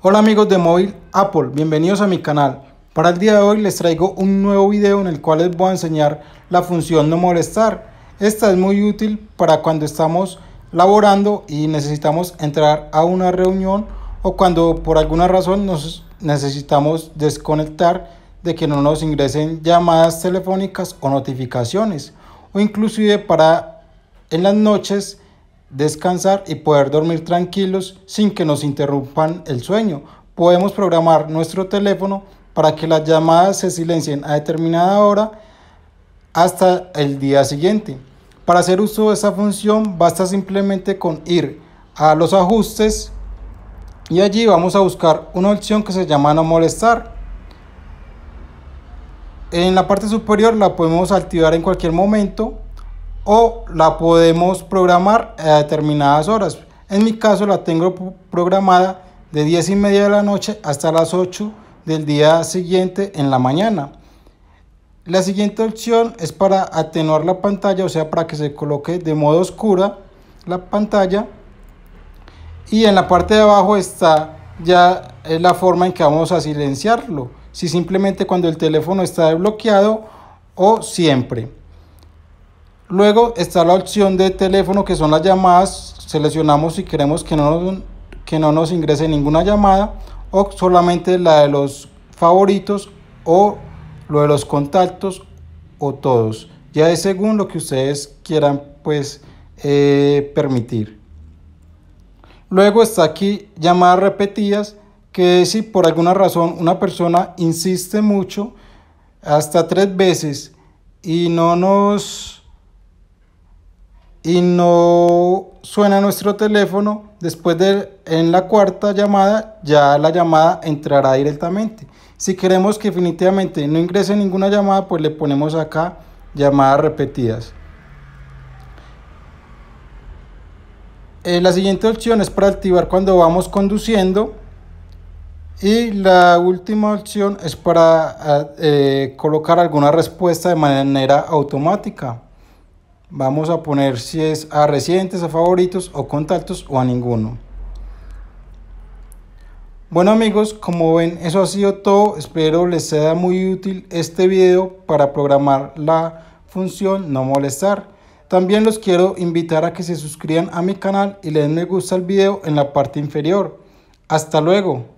Hola amigos de móvil Apple, bienvenidos a mi canal. Para el día de hoy les traigo un nuevo video en el cual les voy a enseñar la función no molestar. Esta es muy útil para cuando estamos laborando y necesitamos entrar a una reunión o cuando por alguna razón nos necesitamos desconectar de que no nos ingresen llamadas telefónicas o notificaciones o inclusive para en las noches descansar y poder dormir tranquilos sin que nos interrumpan el sueño. Podemos programar nuestro teléfono para que las llamadas se silencien a determinada hora hasta el día siguiente. Para hacer uso de esta función basta simplemente con ir a los ajustes y allí vamos a buscar una opción que se llama no molestar. En la parte superior la podemos activar en cualquier momento o la podemos programar a determinadas horas. En mi caso la tengo programada de 10 y media de la noche hasta las 8 del día siguiente en la mañana. La siguiente opción es para atenuar la pantalla, o sea, para que se coloque de modo oscura la pantalla. Y en la parte de abajo está ya eh, la forma en que vamos a silenciarlo. Si simplemente cuando el teléfono está desbloqueado o siempre. Luego está la opción de teléfono que son las llamadas. Seleccionamos si queremos que no, nos, que no nos ingrese ninguna llamada o solamente la de los favoritos o lo de los contactos o todos. Ya es según lo que ustedes quieran pues eh, permitir. Luego está aquí llamadas repetidas que si por alguna razón una persona insiste mucho hasta tres veces y no nos y no suena nuestro teléfono, después de en la cuarta llamada ya la llamada entrará directamente. Si queremos que definitivamente no ingrese ninguna llamada, pues le ponemos acá llamadas repetidas. Eh, la siguiente opción es para activar cuando vamos conduciendo. Y la última opción es para eh, colocar alguna respuesta de manera automática. Vamos a poner si es a recientes, a favoritos o contactos o a ninguno. Bueno amigos, como ven eso ha sido todo, espero les sea muy útil este video para programar la función no molestar. También los quiero invitar a que se suscriban a mi canal y le den me gusta al video en la parte inferior. Hasta luego.